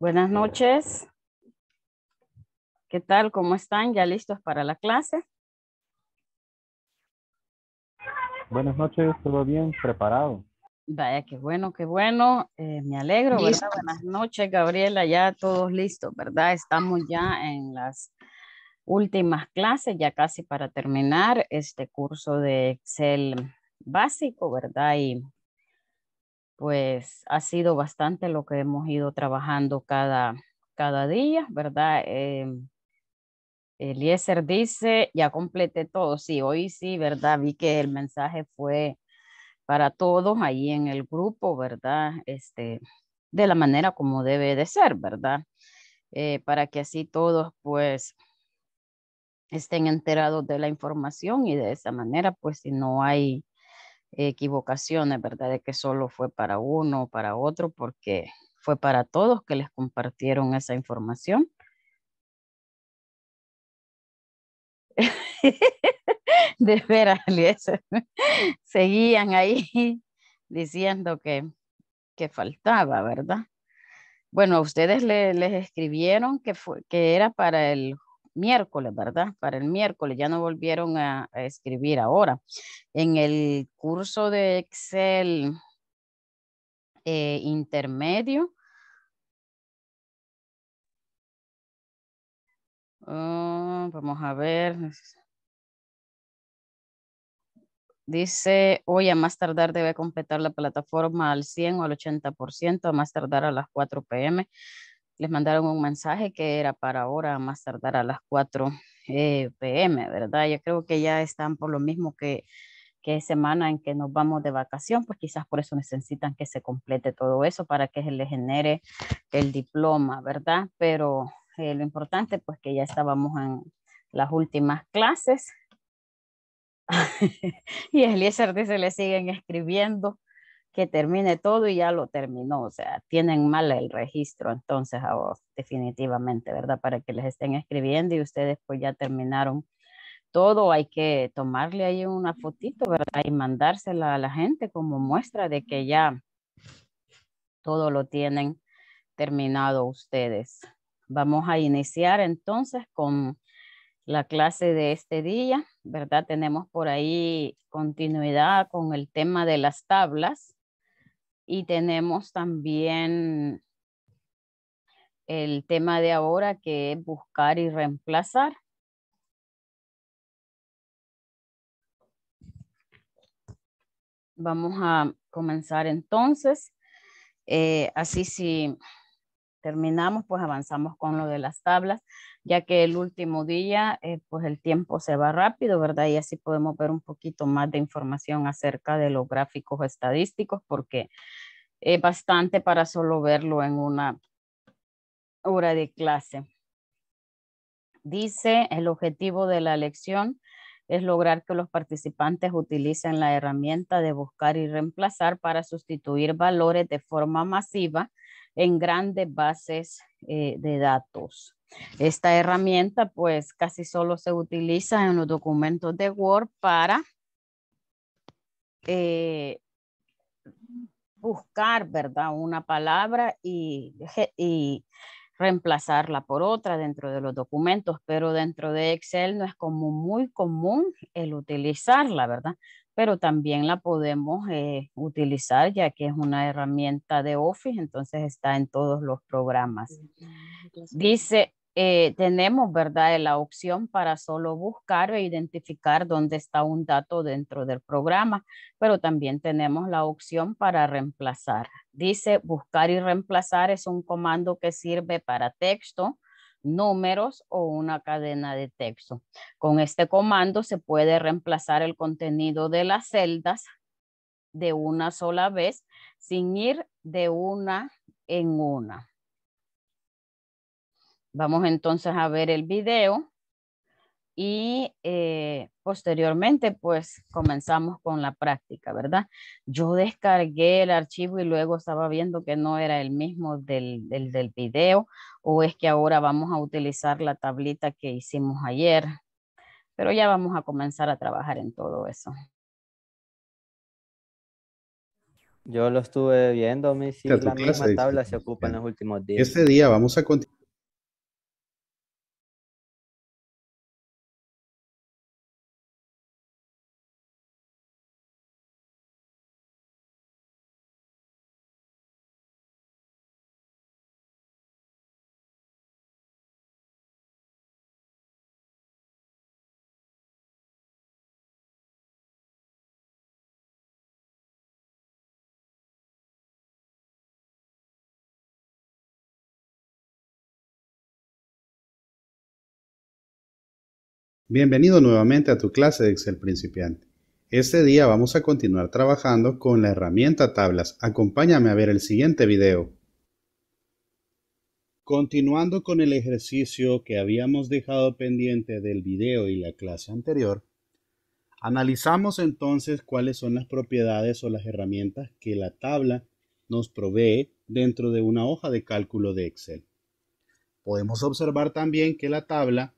Buenas noches. ¿Qué tal? ¿Cómo están? ¿Ya listos para la clase? Buenas noches, ¿todo bien? ¿Preparado? Vaya, qué bueno, qué bueno. Eh, me alegro, ¿verdad? Buenas noches, Gabriela. Ya todos listos, ¿verdad? Estamos ya en las últimas clases, ya casi para terminar este curso de Excel básico, ¿verdad? Y pues ha sido bastante lo que hemos ido trabajando cada, cada día, ¿verdad? Em, Eliezer dice, ya completé todo, sí, hoy sí, ¿verdad? Vi que el mensaje fue para todos ahí en el grupo, ¿verdad? Este, de la manera como debe de ser, ¿verdad? Eh, para que así todos pues estén enterados de la información y de esa manera, pues si no hay equivocaciones, ¿verdad? De que solo fue para uno o para otro, porque fue para todos que les compartieron esa información. de veras, seguían ahí diciendo que, que faltaba, ¿verdad? Bueno, a ustedes les escribieron que, fue, que era para el miércoles, ¿verdad? Para el miércoles, ya no volvieron a, escribir ahora. En el curso de Excel eh, intermedio, ah, vamos a ver. Dice, hoy a más tardar debe completar la plataforma al 100 o al 80%, a más tardar a las 4 pm les mandaron un mensaje que era para ahora, más tardar a las 4 eh, pm, ¿verdad? Yo creo que ya están por lo mismo que, que semana en que nos vamos de vacación, pues quizás por eso necesitan que se complete todo eso para que se les genere el diploma, ¿verdad? Pero eh, lo importante, pues que ya estábamos en las últimas clases. y Eliezer dice, le siguen escribiendo que termine todo y ya lo terminó, o sea, tienen mal el registro, entonces definitivamente, ¿verdad? Para que les estén escribiendo y ustedes pues ya terminaron todo, hay que tomarle ahí una fotito, ¿verdad? Y mandársela a la gente como muestra de que ya todo lo tienen terminado ustedes. Vamos a iniciar entonces con la clase de este día, ¿verdad? Tenemos por ahí continuidad con el tema de las tablas. Y tenemos también el tema de ahora que es buscar y reemplazar. Vamos a comenzar entonces. Eh, así si terminamos, pues avanzamos con lo de las tablas ya que el último día, eh, pues el tiempo se va rápido, ¿verdad? Y así podemos ver un poquito más de información acerca de los gráficos estadísticos, porque es bastante para solo verlo en una hora de clase. Dice, el objetivo de la lección es lograr que los participantes utilicen la herramienta de buscar y reemplazar para sustituir valores de forma masiva en grandes bases eh, de datos. Esta herramienta pues casi solo se utiliza en los documentos de Word para eh, buscar, ¿verdad? Una palabra y, reemplazarla por otra dentro de los documentos, pero dentro de Excel no es como muy común el utilizarla, ¿verdad? Pero también la podemos eh, utilizar ya que es una herramienta de Office, entonces está en todos los programas. Dice eh, tenemos, ¿verdad?, la opción para solo buscar e identificar dónde está un dato dentro del programa, pero también tenemos la opción para reemplazar. Dice buscar y reemplazar es un comando que sirve para texto, números o una cadena de texto. Con este comando se puede reemplazar el contenido de las celdas de una sola vez sin ir de una en una. Vamos entonces a ver el video y eh, posteriormente pues comenzamos con la práctica, ¿verdad? Yo descargué el archivo y luego estaba viendo que no era el mismo del, del, video o es que ahora vamos a utilizar la tablita que hicimos ayer, pero ya vamos a comenzar a trabajar en todo eso. Yo lo estuve viendo, mis la misma tabla se ocupa en los últimos días. Este día vamos a continuar Bienvenido nuevamente a tu clase de Excel principiante. Este día vamos a continuar trabajando con la herramienta tablas. Acompáñame a ver el siguiente video. Continuando con el ejercicio que habíamos dejado pendiente del video y la clase anterior, analizamos entonces cuáles son las propiedades o las herramientas que la tabla nos provee dentro de una hoja de cálculo de Excel. Podemos observar también que la tabla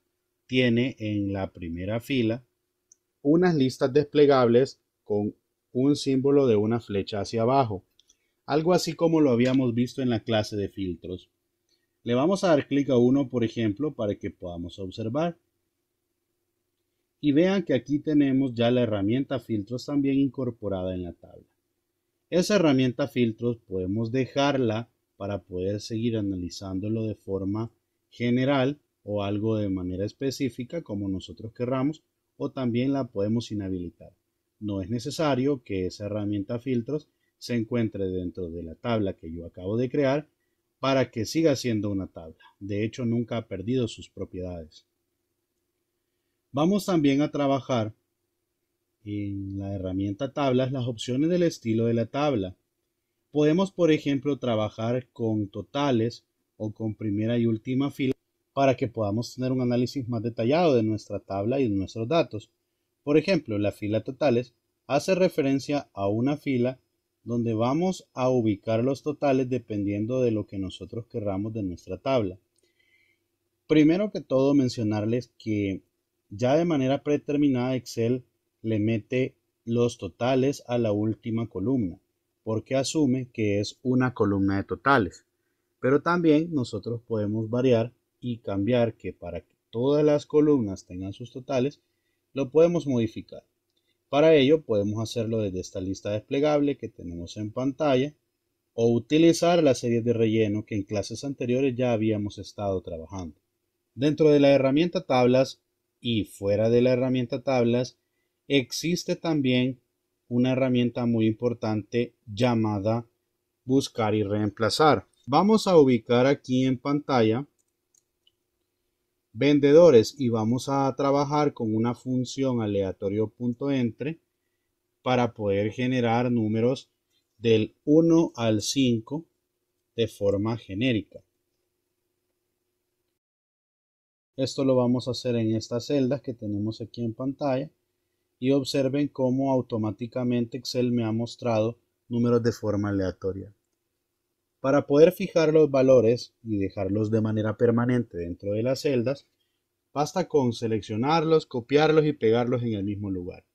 tiene en la primera fila unas listas desplegables con un símbolo de una flecha hacia abajo, algo así como lo habíamos visto en la clase de filtros. Le vamos a dar clic a uno, por ejemplo, para que podamos observar. Y vean que aquí tenemos ya la herramienta filtros también incorporada en la tabla. Esa herramienta filtros podemos dejarla para poder seguir analizándolo de forma general o algo de manera específica como nosotros querramos o también la podemos inhabilitar. No es necesario que esa herramienta filtros se encuentre dentro de la tabla que yo acabo de crear para que siga siendo una tabla. De hecho, nunca ha perdido sus propiedades. Vamos también a trabajar en la herramienta tablas las opciones del estilo de la tabla. Podemos, por ejemplo, trabajar con totales o con primera y última fila para que podamos tener un análisis más detallado de nuestra tabla y de nuestros datos. Por ejemplo, la fila totales hace referencia a una fila donde vamos a ubicar los totales dependiendo de lo que nosotros querramos de nuestra tabla. Primero que todo mencionarles que ya de manera predeterminada Excel le mete los totales a la última columna porque asume que es una columna de totales. Pero también nosotros podemos variar y cambiar que para que todas las columnas tengan sus totales, lo podemos modificar. Para ello podemos hacerlo desde esta lista desplegable que tenemos en pantalla o utilizar la serie de relleno que en clases anteriores ya habíamos estado trabajando. Dentro de la herramienta tablas y fuera de la herramienta tablas existe también una herramienta muy importante llamada buscar y reemplazar. Vamos a ubicar aquí en pantalla vendedores y vamos a trabajar con una función aleatorio.entre para poder generar números del 1 al 5 de forma genérica. Esto lo vamos a hacer en estas celdas que tenemos aquí en pantalla y observen cómo automáticamente Excel me ha mostrado números de forma aleatoria. Para poder fijar los valores y dejarlos de manera permanente dentro de las celdas, basta con seleccionarlos, copiarlos y pegarlos en el mismo lugar.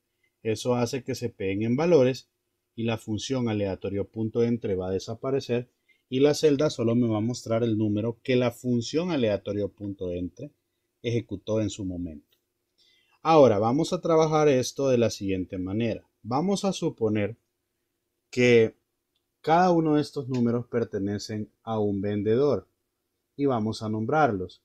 Eso hace que se peguen en valores y la función entre va a desaparecer y la celda solo me va a mostrar el número que la función entre ejecutó en su momento. Ahora vamos a trabajar esto de la siguiente manera. Vamos a suponer que cada uno de estos números pertenecen a un vendedor y vamos a nombrarlos.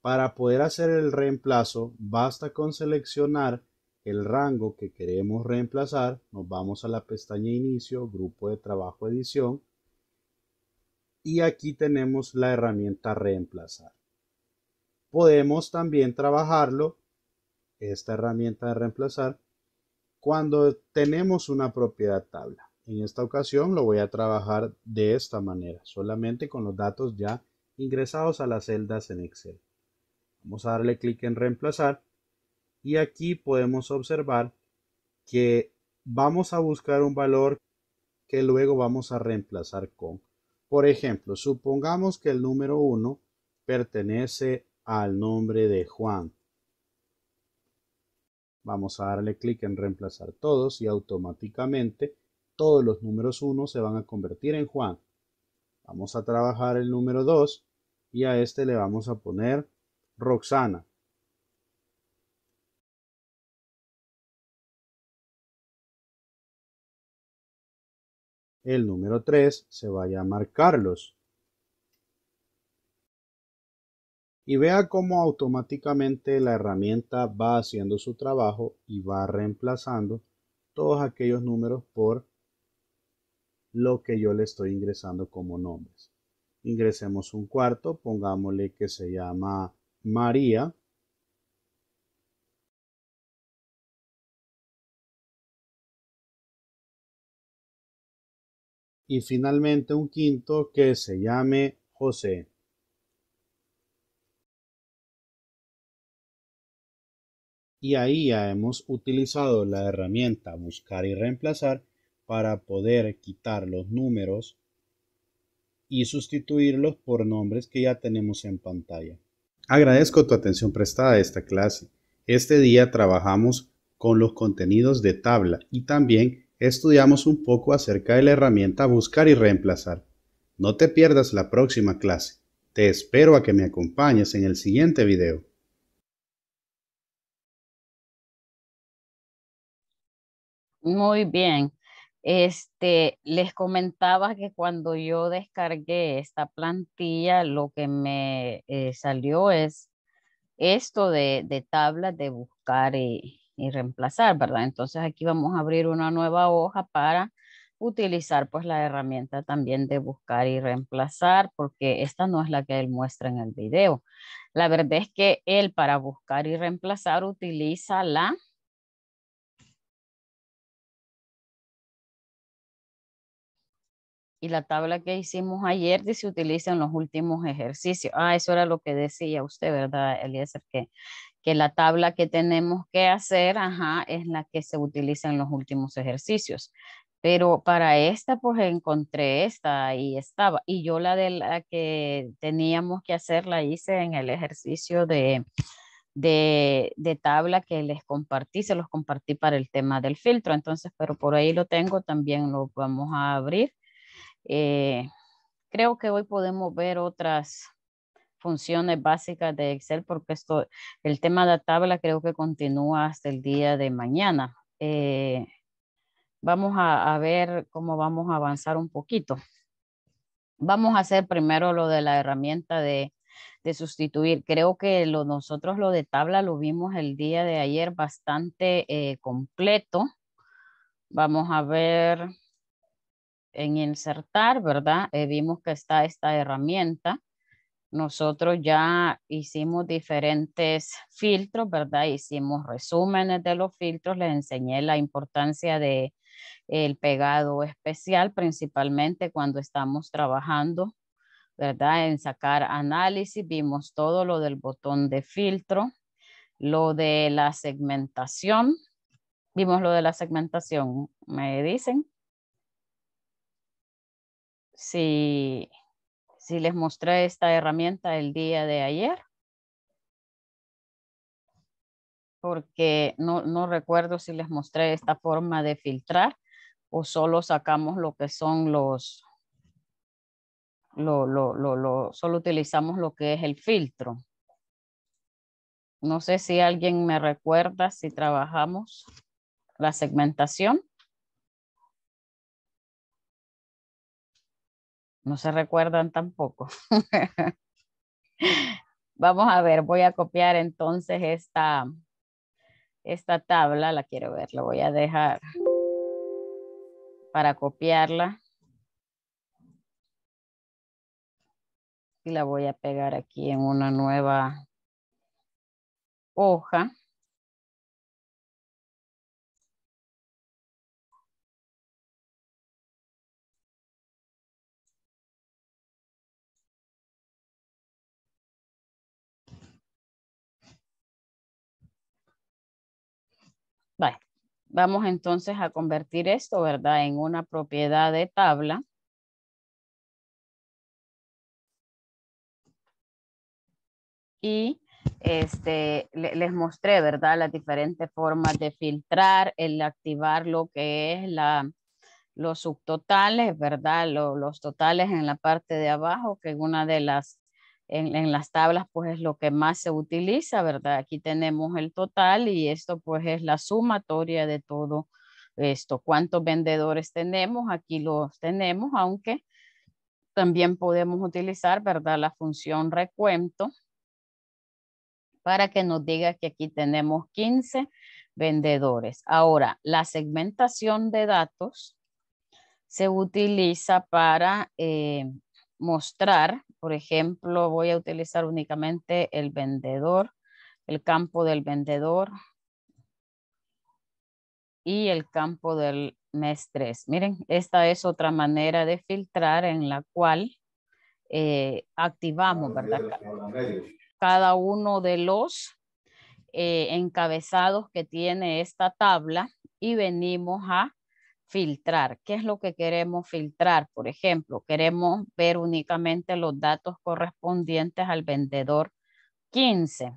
Para poder hacer el reemplazo basta con seleccionar el rango que queremos reemplazar. Nos vamos a la pestaña inicio, grupo de trabajo edición y aquí tenemos la herramienta reemplazar. Podemos también trabajarlo, esta herramienta de reemplazar, cuando tenemos una propiedad tabla. En esta ocasión lo voy a trabajar de esta manera, solamente con los datos ya ingresados a las celdas en Excel. Vamos a darle clic en reemplazar y aquí podemos observar que vamos a buscar un valor que luego vamos a reemplazar con. Por ejemplo, supongamos que el número 1 pertenece al nombre de Juan. Vamos a darle clic en reemplazar todos y automáticamente todos los números 1 se van a convertir en Juan. Vamos a trabajar el número 2 y a este le vamos a poner Roxana. El número 3 se va a llamar Carlos. y vea cómo automáticamente la herramienta va haciendo su trabajo y va reemplazando todos aquellos números por lo que yo le estoy ingresando como nombres. Ingresemos un cuarto, pongámosle que se llama María. Y finalmente un quinto que se llame José. Y ahí ya hemos utilizado la herramienta buscar y reemplazar para poder quitar los números y sustituirlos por nombres que ya tenemos en pantalla. Agradezco tu atención prestada a esta clase. Este día trabajamos con los contenidos de tabla y también estudiamos un poco acerca de la herramienta Buscar y Reemplazar. No te pierdas la próxima clase. Te espero a que me acompañes en el siguiente video. Muy bien. Este, les comentaba que cuando yo descargué esta plantilla, lo que me eh, salió es esto de, de tablas de buscar y, y, reemplazar, ¿verdad? Entonces aquí vamos a abrir una nueva hoja para utilizar pues la herramienta también de buscar y reemplazar, porque esta no es la que él muestra en el video. La verdad es que él para buscar y reemplazar utiliza la y la tabla que hicimos ayer se utiliza en los últimos ejercicios. Ah, eso era lo que decía usted, ¿verdad, Eliezer? Que, que la tabla que tenemos que hacer, ajá, es la que se utiliza en los últimos ejercicios. Pero para esta, pues encontré esta y estaba. Y yo la de la que teníamos que hacer la hice en el ejercicio de, de, de, tabla que les compartí, se los compartí para el tema del filtro. Entonces, pero por ahí lo tengo, también lo vamos a abrir eh, creo que hoy podemos ver otras funciones básicas de Excel porque esto, el tema de la tabla creo que continúa hasta el día de mañana. Eh, vamos a, ver cómo vamos a avanzar un poquito. Vamos a hacer primero lo de la herramienta de, de sustituir. Creo que lo, nosotros lo de tabla lo vimos el día de ayer bastante eh, completo. Vamos a ver en insertar, ¿verdad? Eh, vimos que está esta herramienta. Nosotros ya hicimos diferentes filtros, ¿verdad? Hicimos resúmenes de los filtros, les enseñé la importancia de pegado especial, principalmente cuando estamos trabajando, ¿verdad? En sacar análisis, vimos todo lo del botón de filtro, lo de la segmentación, vimos lo de la segmentación, me dicen si, les mostré esta herramienta el día de ayer. Porque no, recuerdo si les mostré esta forma de filtrar o solo sacamos lo que son los, solo utilizamos lo que es el filtro. No sé si alguien me recuerda si trabajamos la segmentación. no se recuerdan tampoco. Vamos a ver, voy a copiar entonces esta, esta tabla, la quiero ver, la voy a dejar para copiarla. Y la voy a pegar aquí en una nueva hoja. Vamos entonces a convertir esto, ¿verdad? En una propiedad de tabla. Y este, les mostré, ¿verdad? Las diferentes formas de filtrar, el activar lo que es la, los subtotales, ¿verdad? los totales en la parte de abajo, que es una de las en, las tablas pues es lo que más se utiliza, ¿verdad? Aquí tenemos el total y esto pues es la sumatoria de todo esto. ¿Cuántos vendedores tenemos? Aquí los tenemos, aunque también podemos utilizar, ¿verdad? La función recuento para que nos diga que aquí tenemos 15 vendedores. Ahora, la segmentación de datos se utiliza para... Eh, mostrar, por ejemplo, voy a utilizar únicamente el vendedor, el campo del vendedor y el campo del mes 3. Miren, esta es otra manera de filtrar en la cual eh, activamos, ¿verdad? Cada uno de los eh, encabezados que tiene esta tabla y venimos a filtrar. ¿Qué es lo que queremos filtrar? Por ejemplo, queremos ver únicamente los datos correspondientes al vendedor 15.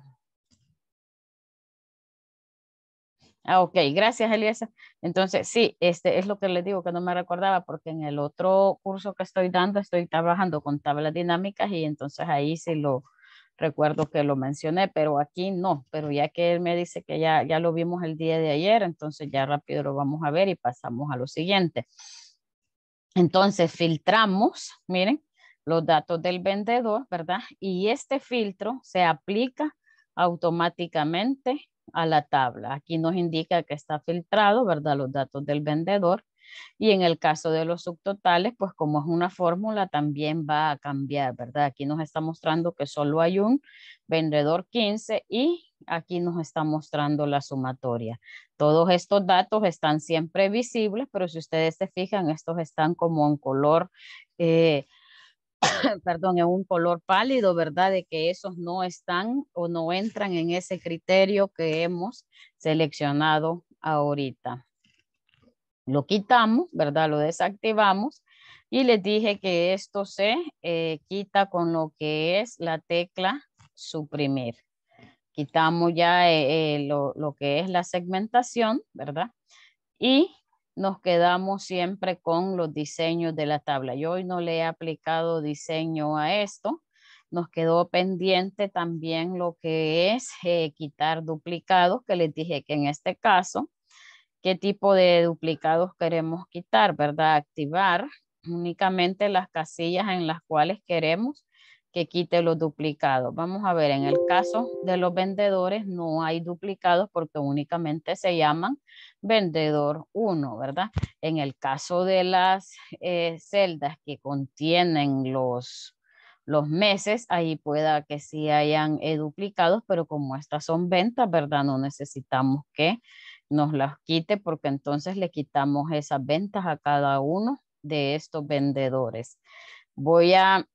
Ah, ok, gracias Eliesa. Entonces, sí, este es lo que les digo que no me recordaba porque en el otro curso que estoy dando estoy trabajando con tablas dinámicas y entonces ahí sí lo, recuerdo que lo mencioné, pero aquí no, pero ya que él me dice que ya, ya lo vimos el día de ayer, entonces ya rápido lo vamos a ver y pasamos a lo siguiente. Entonces filtramos, miren, los datos del vendedor, ¿verdad? Y este filtro se aplica automáticamente a la tabla. Aquí nos indica que está filtrado, ¿verdad? Los datos del vendedor y en el caso de los subtotales, pues como es una fórmula, también va a cambiar, ¿verdad? Aquí nos está mostrando que solo hay un vendedor 15 y aquí nos está mostrando la sumatoria. Todos estos datos están siempre visibles, pero si ustedes se fijan, estos están como en color... Eh, perdón, en un color pálido, ¿verdad? De que esos no están o no entran en ese criterio que hemos seleccionado ahorita. Lo quitamos, ¿verdad? Lo desactivamos y les dije que esto se eh, quita con lo que es la tecla suprimir. Quitamos ya eh, eh, lo, que es la segmentación, ¿verdad? Y nos quedamos siempre con los diseños de la tabla. Yo hoy no le he aplicado diseño a esto. Nos quedó pendiente también lo que es quitar duplicados, que les dije que en este caso qué tipo de duplicados queremos quitar, ¿verdad? Activar únicamente las casillas en las cuales queremos que quite los duplicados. Vamos a ver, en el caso de los vendedores no hay duplicados porque únicamente se llaman vendedor 1, ¿verdad? En el caso de las eh, celdas que contienen los, los meses, ahí pueda que sí hayan eh, duplicados, pero como estas son ventas, ¿verdad? No necesitamos que nos las quite porque entonces le quitamos esas ventas a cada uno de estos vendedores. Voy a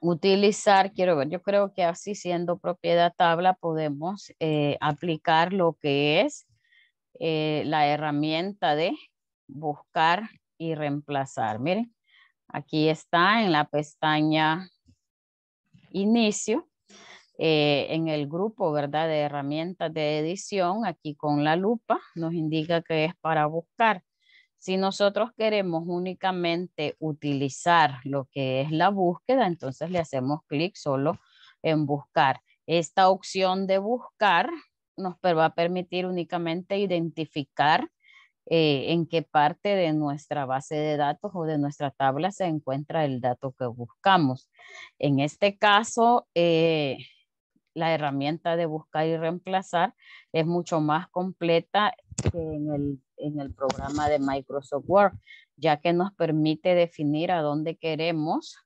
utilizar, quiero ver, yo creo que así siendo propiedad tabla podemos eh, aplicar lo que es eh, la herramienta de buscar y reemplazar. Miren, aquí está en la pestaña inicio. Eh, en el grupo, ¿verdad? De herramientas de edición, aquí con la lupa, nos indica que es para buscar. Si nosotros queremos únicamente utilizar lo que es la búsqueda, entonces le hacemos clic solo en buscar. Esta opción de buscar nos va a permitir únicamente identificar eh, en qué parte de nuestra base de datos o de nuestra tabla se encuentra el dato que buscamos. En este caso, eh, la herramienta de buscar y reemplazar es mucho más completa que en el, en el programa de Microsoft Word, ya que nos permite definir a dónde queremos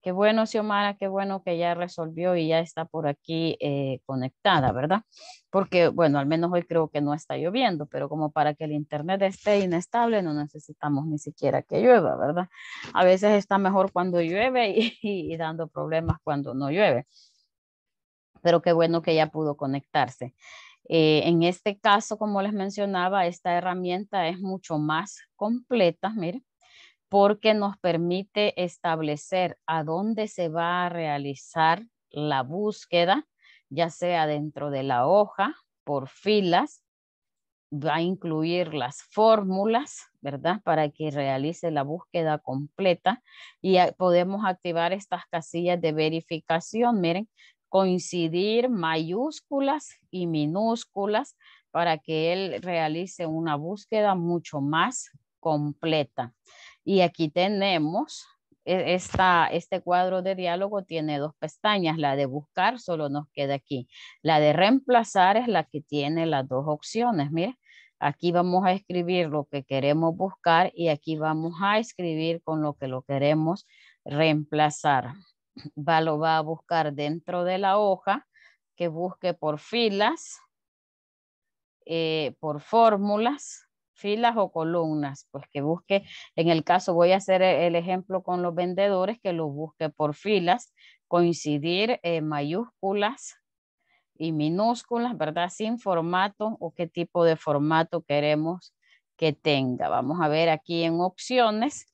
Qué bueno, Xiomara, qué bueno que ya resolvió y ya está por aquí eh, conectada, ¿verdad? Porque, bueno, al menos hoy creo que no está lloviendo, pero como para que el internet esté inestable, no necesitamos ni siquiera que llueva, ¿verdad? A veces está mejor cuando llueve y, dando problemas cuando no llueve. Pero qué bueno que ya pudo conectarse. Eh, en este caso, como les mencionaba, esta herramienta es mucho más completa, miren porque nos permite establecer a dónde se va a realizar la búsqueda, ya sea dentro de la hoja, por filas, va a incluir las fórmulas, ¿verdad? Para que realice la búsqueda completa y podemos activar estas casillas de verificación. Miren, coincidir mayúsculas y minúsculas para que él realice una búsqueda mucho más completa. Y aquí tenemos e, esta, este cuadro de diálogo tiene dos pestañas, la de buscar solo nos queda aquí, la de reemplazar es la que tiene las dos opciones, mire aquí vamos a escribir lo que queremos buscar y aquí vamos a escribir con lo que lo queremos reemplazar. Va, lo va a buscar dentro de la hoja, que busque por filas, eh, por fórmulas, filas o columnas, pues que busque, en el caso voy a hacer e-, el ejemplo con los vendedores, que lo busque por filas, coincidir en eh, mayúsculas y minúsculas, ¿verdad? Sin formato o qué tipo de formato queremos que tenga. Vamos a ver aquí en opciones,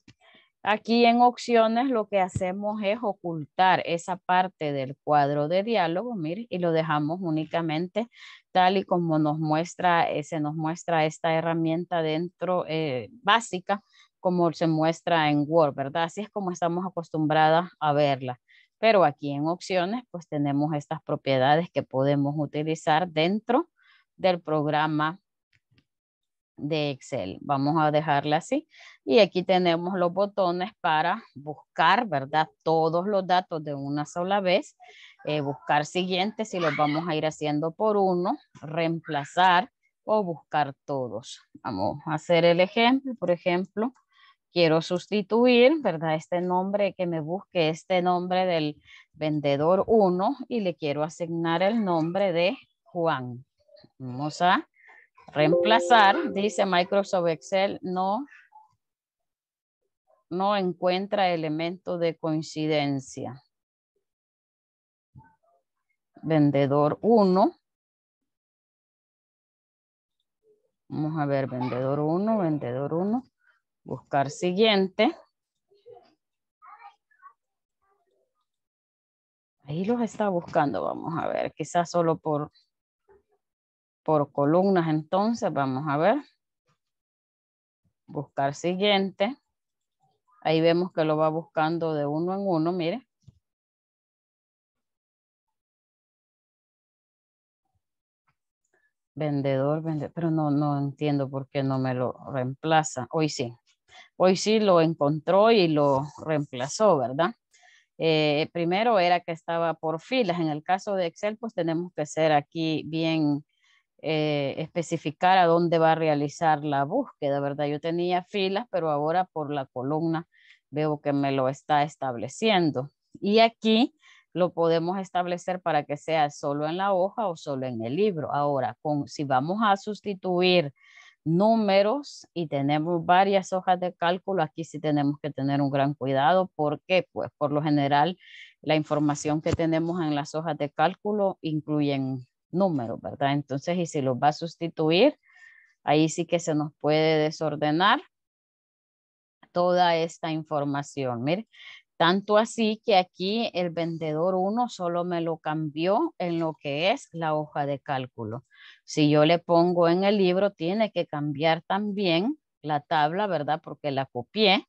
Aquí en opciones lo que hacemos es ocultar esa parte del cuadro de diálogo, mire, y lo dejamos únicamente tal y como nos muestra, eh, se nos muestra esta herramienta dentro eh, básica, como se muestra en Word, ¿verdad? Así es como estamos acostumbradas a verla. Pero aquí en opciones, pues tenemos estas propiedades que podemos utilizar dentro del programa de Excel. Vamos a dejarla así. Y aquí tenemos los botones para buscar, ¿verdad? Todos los datos de una sola vez. Eh, buscar siguientes y los vamos a ir haciendo por uno. Reemplazar o buscar todos. Vamos a hacer el ejemplo. Por ejemplo, quiero sustituir, ¿verdad? Este nombre, que me busque este nombre del vendedor 1 y le quiero asignar el nombre de Juan. Vamos a Reemplazar, dice Microsoft Excel, no, no encuentra elemento de coincidencia. Vendedor 1. Vamos a ver, vendedor 1, vendedor 1. Buscar siguiente. Ahí los está buscando, vamos a ver, quizás solo por por columnas entonces, vamos a ver. Buscar siguiente. Ahí vemos que lo va buscando de uno en uno, mire. Vendedor, vendedor, pero no, no entiendo por qué no me lo reemplaza. Hoy sí, hoy sí lo encontró y lo reemplazó, ¿verdad? Eh, primero era que estaba por filas. En el caso de Excel, pues tenemos que ser aquí bien eh, especificar a dónde va a realizar la búsqueda, ¿verdad? Yo tenía filas, pero ahora por la columna veo que me lo está estableciendo. Y aquí lo podemos establecer para que sea solo en la hoja o solo en el libro. Ahora, con, si vamos a sustituir números y tenemos varias hojas de cálculo, aquí sí tenemos que tener un gran cuidado porque pues por lo general la información que tenemos en las hojas de cálculo incluyen número ¿verdad? Entonces, y si los va a sustituir, ahí sí que se nos puede desordenar toda esta información. Mire, tanto así que aquí el vendedor 1 solo me lo cambió en lo que es la hoja de cálculo. Si yo le pongo en el libro, tiene que cambiar también la tabla, ¿verdad? Porque la copié.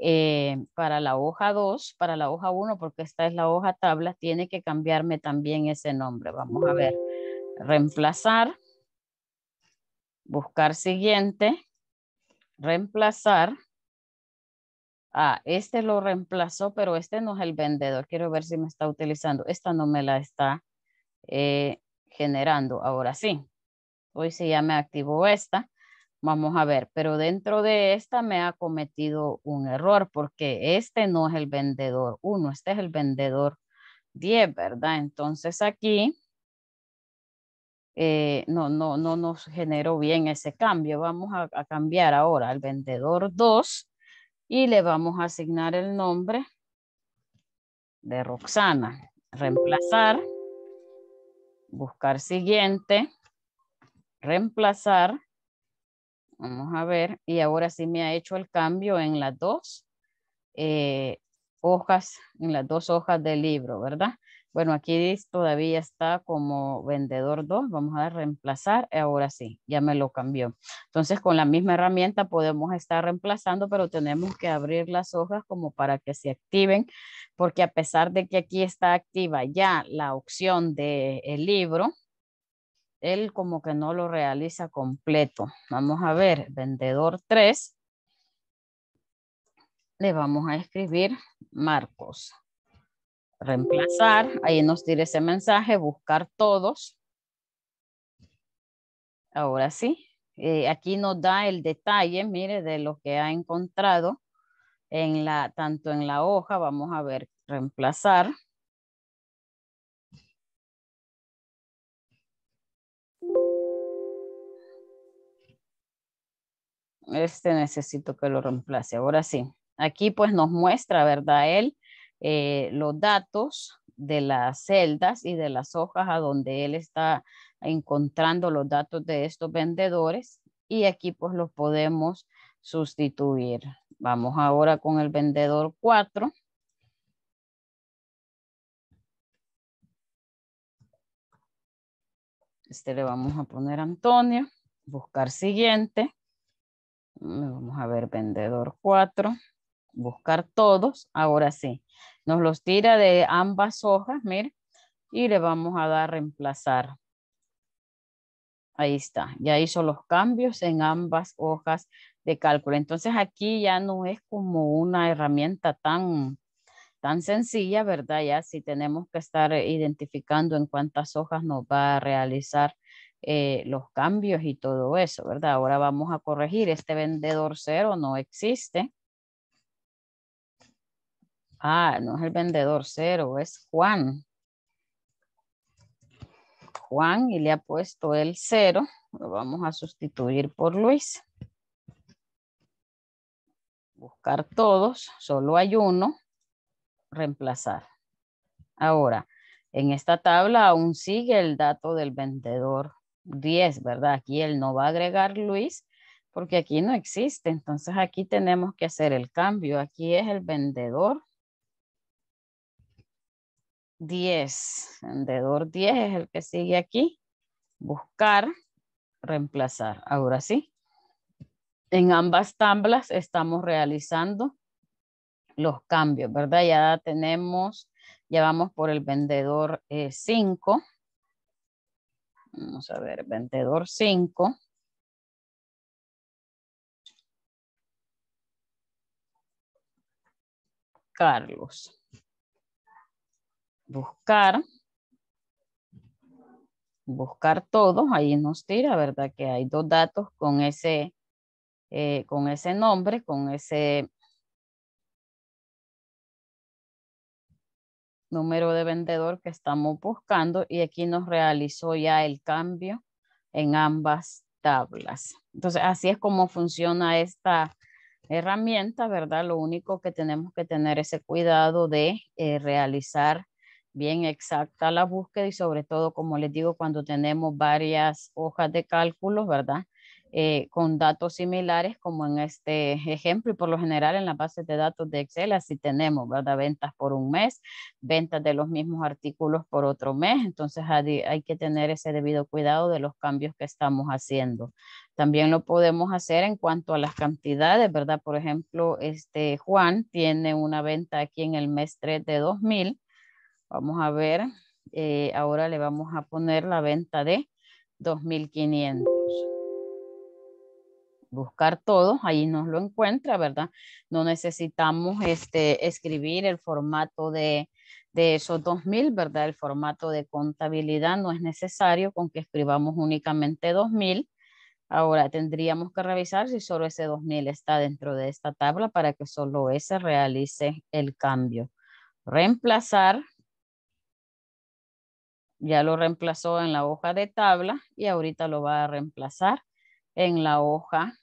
Eh, para la hoja 2, para la hoja 1, porque esta es la hoja tabla, tiene que cambiarme también ese nombre. Vamos a ver reemplazar, buscar siguiente, reemplazar. Ah, este lo reemplazó, pero este no es el vendedor. Quiero ver si me está utilizando. Esta no me la está eh, generando. Ahora sí. Hoy sí ya me activó esta. Vamos a ver, pero dentro de esta me ha cometido un error porque este no es el vendedor 1, este es el vendedor 10, ¿verdad? Entonces aquí eh, no, no, no nos generó bien ese cambio. Vamos a, cambiar ahora al vendedor 2 y le vamos a asignar el nombre de Roxana. Reemplazar, buscar siguiente, reemplazar. Vamos a ver, y ahora sí me ha hecho el cambio en las dos eh, hojas, en las dos hojas del libro, ¿verdad? Bueno, aquí todavía está como vendedor 2. Vamos a reemplazar. Ahora sí, ya me lo cambió. Entonces, con la misma herramienta podemos estar reemplazando, pero tenemos que abrir las hojas como para que se activen, porque a pesar de que aquí está activa ya la opción del el libro, él como que no lo realiza completo. Vamos a ver, vendedor 3. Le vamos a escribir Marcos reemplazar, ahí nos tira ese mensaje, buscar todos. Ahora sí, eh, aquí nos da el detalle, mire, de lo que ha encontrado en la, tanto en la hoja, vamos a ver, reemplazar. Este necesito que lo reemplace. Ahora sí, aquí pues nos muestra, ¿verdad? Él eh, los datos de las celdas y de las hojas a donde él está encontrando los datos de estos vendedores y aquí pues los podemos sustituir. Vamos ahora con el vendedor 4. Este le vamos a poner Antonio, buscar siguiente. Vamos a ver vendedor 4 buscar todos, ahora sí. Nos los tira de ambas hojas, mire, y le vamos a dar reemplazar. Ahí está, ya hizo los cambios en ambas hojas de cálculo. Entonces aquí ya no es como una herramienta tan, tan sencilla, ¿verdad? Ya si tenemos que estar identificando en cuántas hojas nos va a realizar eh, los cambios y todo eso, ¿verdad? Ahora vamos a corregir, este vendedor cero no existe. Ah, no es el vendedor cero, es Juan. Juan y le ha puesto el cero. Lo vamos a sustituir por Luis. Buscar todos, solo hay uno. Reemplazar. Ahora, en esta tabla aún sigue el dato del vendedor 10, ¿verdad? Aquí él no va a agregar Luis porque aquí no existe. Entonces aquí tenemos que hacer el cambio. Aquí es el vendedor 10. Vendedor 10 es el que sigue aquí. Buscar, reemplazar. Ahora sí. En ambas tablas estamos realizando los cambios, ¿verdad? Ya tenemos, ya vamos por el vendedor 5. Eh, vamos a ver, vendedor 5. Carlos buscar, buscar todos, ahí nos tira, ¿verdad? Que hay dos datos con ese, eh, con ese nombre, con ese número de vendedor que estamos buscando y aquí nos realizó ya el cambio en ambas tablas. Entonces, así es como funciona esta herramienta, ¿verdad? Lo único que tenemos que tener ese cuidado de eh, realizar bien exacta la búsqueda y sobre todo, como les digo, cuando tenemos varias hojas de cálculos, ¿verdad? Eh, con datos similares como en este ejemplo y por lo general en las bases de datos de Excel así tenemos, ¿verdad? Ventas por un mes, ventas de los mismos artículos por otro mes, entonces hay que tener ese debido cuidado de los cambios que estamos haciendo. También lo podemos hacer en cuanto a las cantidades, ¿verdad? Por ejemplo, este Juan tiene una venta aquí en el mes 3 de 2000 Vamos a ver. Eh, ahora le vamos a poner la venta de 2500. Buscar todo, ahí nos lo encuentra, ¿verdad? No necesitamos este, escribir el formato de, de esos 2000, ¿verdad? El formato de contabilidad no es necesario con que escribamos únicamente 2000. Ahora tendríamos que revisar si solo ese 2000 está dentro de esta tabla para que solo ese realice el cambio. Reemplazar ya lo reemplazó en la hoja de tabla y ahorita lo va a reemplazar en la hoja,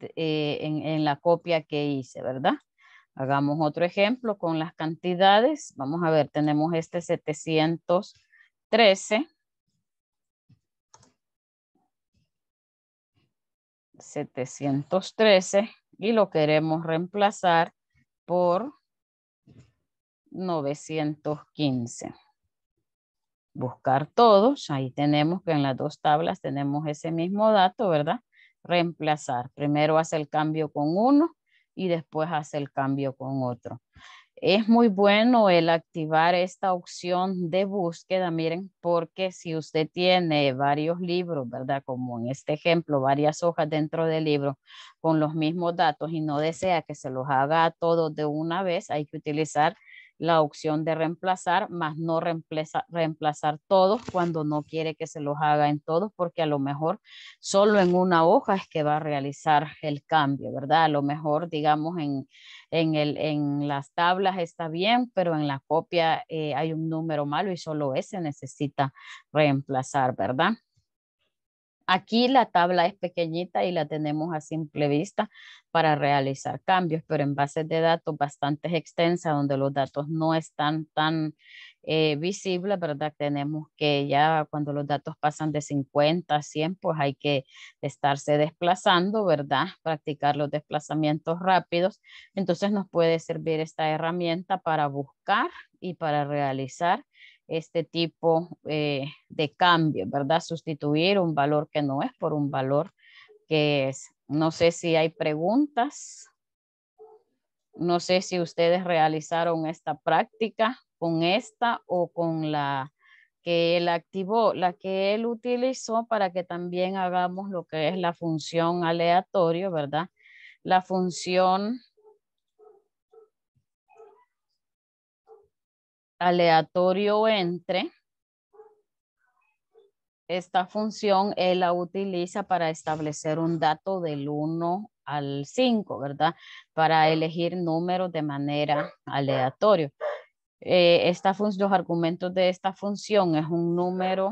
eh, en, en, la copia que hice, ¿verdad? Hagamos otro ejemplo con las cantidades. Vamos a ver, tenemos este 713. 713 y lo queremos reemplazar por 915 buscar todos, ahí tenemos que en las dos tablas tenemos ese mismo dato, ¿verdad? Reemplazar. Primero hace el cambio con uno y después hace el cambio con otro. Es muy bueno el activar esta opción de búsqueda, miren, porque si usted tiene varios libros, ¿verdad? Como en este ejemplo, varias hojas dentro del libro con los mismos datos y no desea que se los haga todos de una vez, hay que utilizar la opción de reemplazar, más no reemplaza, reemplazar todos cuando no quiere que se los haga en todos, porque a lo mejor solo en una hoja es que va a realizar el cambio, ¿verdad? A lo mejor, digamos, en, en, el, en las tablas está bien, pero en la copia eh, hay un número malo y solo ese necesita reemplazar, ¿verdad? Aquí la tabla es pequeñita y la tenemos a simple vista para realizar cambios, pero en bases de datos bastante extensas, donde los datos no están tan eh, visibles, ¿verdad? Tenemos que ya cuando los datos pasan de 50 a 100, pues hay que estarse desplazando, ¿verdad? Practicar los desplazamientos rápidos. Entonces nos puede servir esta herramienta para buscar y para realizar este tipo eh, de cambio, ¿verdad? Sustituir un valor que no es por un valor que es. No sé si hay preguntas. No sé si ustedes realizaron esta práctica con esta o con la que él activó, la que él utilizó para que también hagamos lo que es la función aleatoria, ¿verdad? La función aleatorio entre. Esta función él la utiliza para establecer un dato del 1 al 5, ¿verdad? Para elegir números de manera aleatoria. Eh, los argumentos de esta función es un número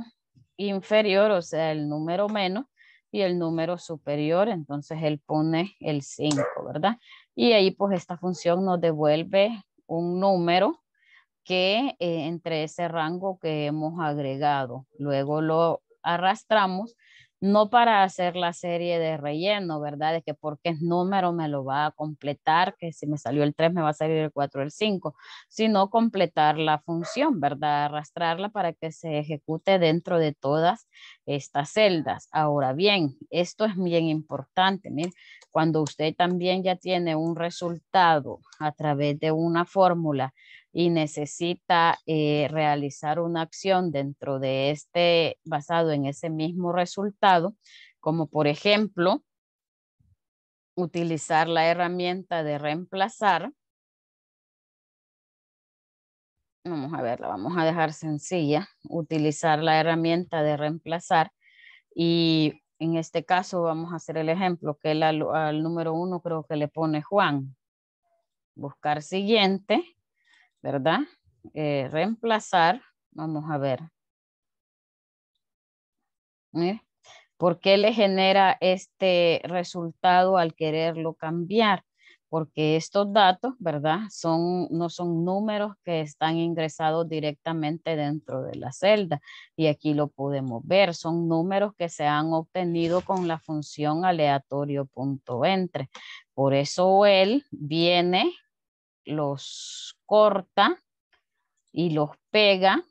inferior, o sea, el número menos, y el número superior, entonces él pone el 5, ¿verdad? Y ahí pues esta función nos devuelve un número que eh, entre ese rango que hemos agregado. Luego lo arrastramos, no para hacer la serie de relleno, ¿verdad? De que porque es número me lo va a completar, que si me salió el 3 me va a salir el 4 el 5, sino completar la función, ¿verdad? Arrastrarla para que se ejecute dentro de todas estas celdas. Ahora bien, esto es bien importante, miren, cuando usted también ya tiene un resultado a través de una fórmula y necesita eh, realizar una acción dentro de este, basado en ese mismo resultado, como por ejemplo, utilizar la herramienta de reemplazar. Vamos a ver, la vamos a dejar sencilla. Utilizar la herramienta de reemplazar y en este caso vamos a hacer el ejemplo que el, al número uno creo que le pone Juan. Buscar siguiente ¿verdad? Eh, reemplazar, vamos a ver. ¿Por qué le genera este resultado al quererlo cambiar? Porque estos datos, ¿verdad? Son, no son números que están ingresados directamente dentro de la celda. Y aquí lo podemos ver, son números que se han obtenido con la función aleatorio.entre. Por eso él viene los corta y los pega.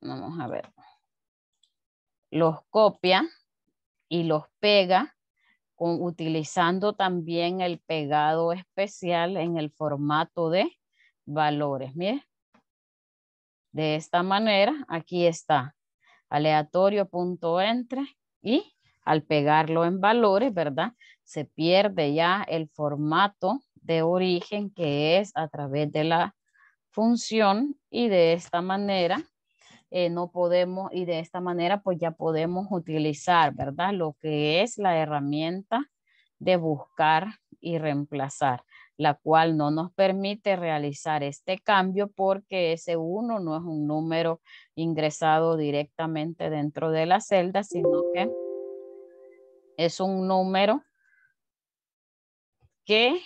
Vamos a ver. Los copia y los pega con, utilizando también el pegado especial en el formato de valores. miren, De esta manera, aquí está aleatorio entre y al pegarlo en valores, ¿verdad? Se pierde ya el formato de origen que es a través de la función y de esta manera eh, no podemos y de esta manera pues ya podemos utilizar, ¿verdad? Lo que es la herramienta de buscar y reemplazar, la cual no nos permite realizar este cambio porque ese uno no es un número ingresado directamente dentro de la celda, sino que es un número que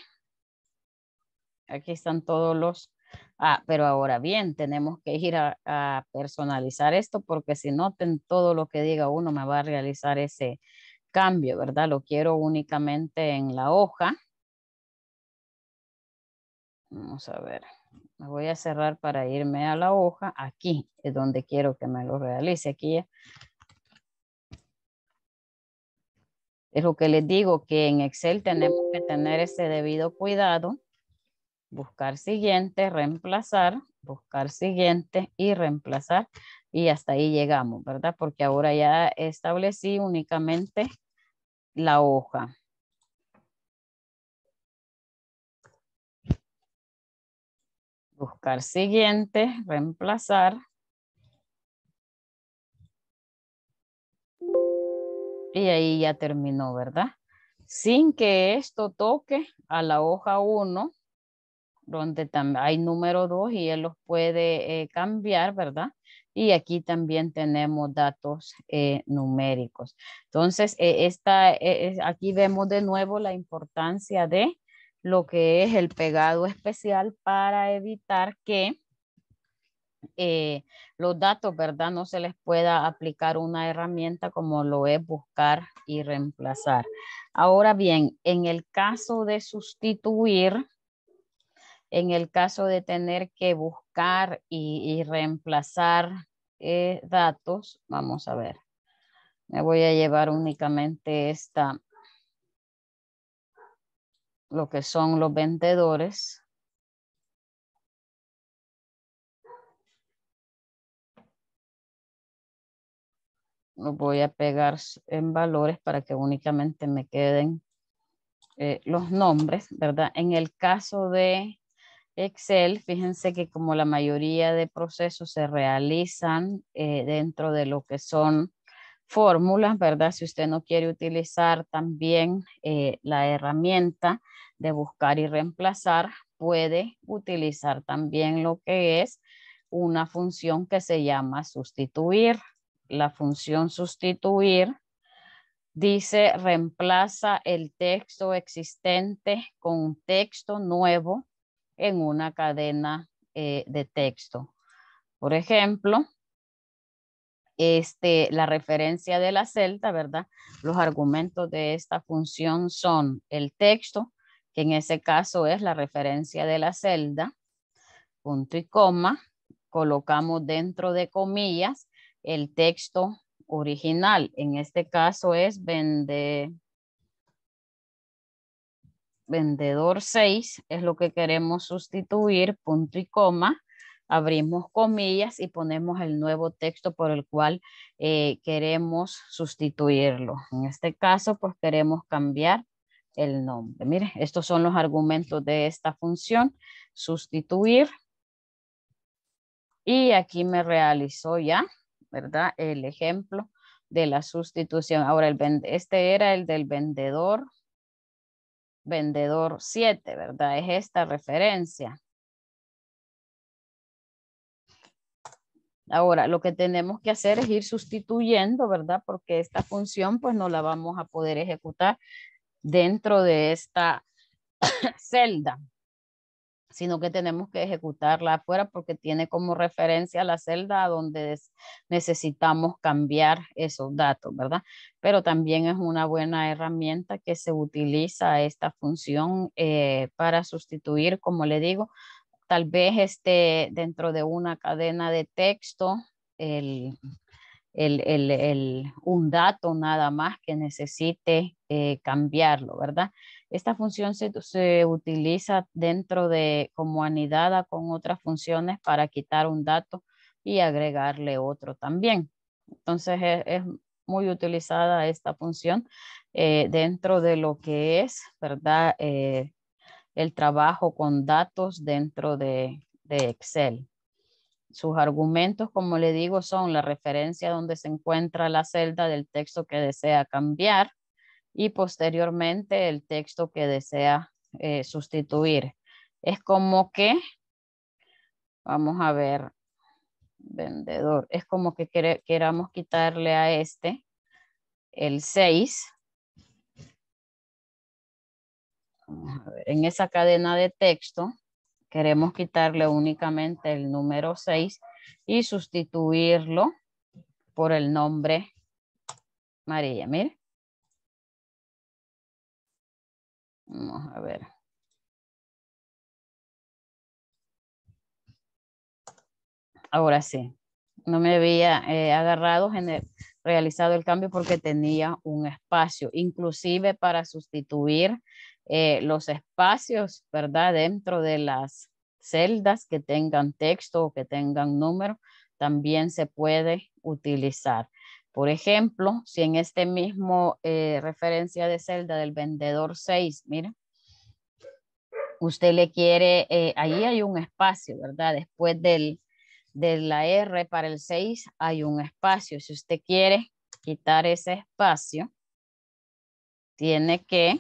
aquí están todos los, ah, pero ahora bien, tenemos que ir a, personalizar esto porque si no, todo lo que diga uno me va a realizar ese cambio, ¿verdad? Lo quiero únicamente en la hoja. Vamos a ver, me voy a cerrar para irme a la hoja. Aquí es donde quiero que me lo realice. Aquí ya. es lo que les digo, que en Excel tenemos que tener ese debido cuidado buscar siguiente, reemplazar, buscar siguiente y reemplazar. Y hasta ahí llegamos, ¿verdad? Porque ahora ya establecí únicamente la hoja. Buscar siguiente, reemplazar. Y ahí ya terminó, ¿verdad? Sin que esto toque a la hoja 1, donde también hay número dos y él los puede eh, cambiar, ¿verdad? Y aquí también tenemos datos eh, numéricos. Entonces, eh, aquí vemos de nuevo la importancia de lo que es el pegado especial para evitar que los datos, ¿verdad? No se les pueda aplicar una herramienta como lo es buscar y reemplazar. Ahora bien, en el caso de sustituir, en el caso de tener que buscar y, reemplazar eh, datos, vamos a ver, me voy a llevar únicamente esta, lo que son los vendedores. Lo voy a pegar en valores para que únicamente me queden eh, los nombres, ¿verdad? En el caso de Excel, fíjense que como la mayoría de procesos se realizan eh, dentro de lo que son fórmulas, ¿verdad? Si usted no quiere utilizar también eh, la herramienta de buscar y reemplazar, puede utilizar también lo que es una función que se llama sustituir. La función sustituir dice reemplaza el texto existente con un texto nuevo en una cadena eh, de texto. Por ejemplo, este, la referencia de la celda, ¿verdad? Los argumentos de esta función son el texto, que en ese caso es la referencia de la celda, punto y coma, colocamos dentro de comillas el texto original, en este caso es vende, vendedor 6 es lo que queremos sustituir, punto y coma, abrimos comillas y ponemos el nuevo texto por el cual eh, queremos sustituirlo. En este caso, pues queremos cambiar el nombre. Mire, estos son los argumentos de esta función, sustituir. Y aquí me realizó ya, ¿verdad? El ejemplo de la sustitución. Ahora, este era el del vendedor vendedor 7, ¿verdad? Es esta referencia. Ahora, lo que tenemos que hacer es ir sustituyendo, ¿verdad? Porque esta función pues no la vamos a poder ejecutar dentro de esta celda sino que tenemos que ejecutarla afuera porque tiene como referencia la celda donde necesitamos cambiar esos datos, ¿verdad? Pero también es una buena herramienta que se utiliza esta función eh, para sustituir, como le digo, tal vez esté dentro de una cadena de texto el, el, el, el, un dato nada más que necesite eh, cambiarlo, ¿verdad? Esta función se, se, utiliza dentro de como anidada con otras funciones para quitar un dato y agregarle otro también. Entonces e, es, muy utilizada esta función eh, dentro de lo que es, ¿verdad? Eh, el trabajo con datos dentro de Excel. Sus argumentos, como le digo, son la referencia donde se encuentra la celda del texto que desea cambiar y posteriormente el texto que desea eh, sustituir. Es como que, vamos a ver, vendedor, es como que queramos quitarle a este el 6. En esa cadena de texto, Queremos quitarle únicamente el número 6 y sustituirlo por el nombre María. Mire. Vamos a ver. Ahora sí. No me había eh, agarrado, realizado el cambio porque tenía un espacio. Inclusive para sustituir eh, los espacios, ¿verdad? Dentro de las celdas que tengan texto o que tengan número, también se puede utilizar. Por ejemplo, si en este mismo eh, referencia de celda del vendedor 6, mira, usted le quiere, eh, ahí hay un espacio, ¿verdad? Después del, de la R para el 6 hay un espacio. Si usted quiere quitar ese espacio, tiene que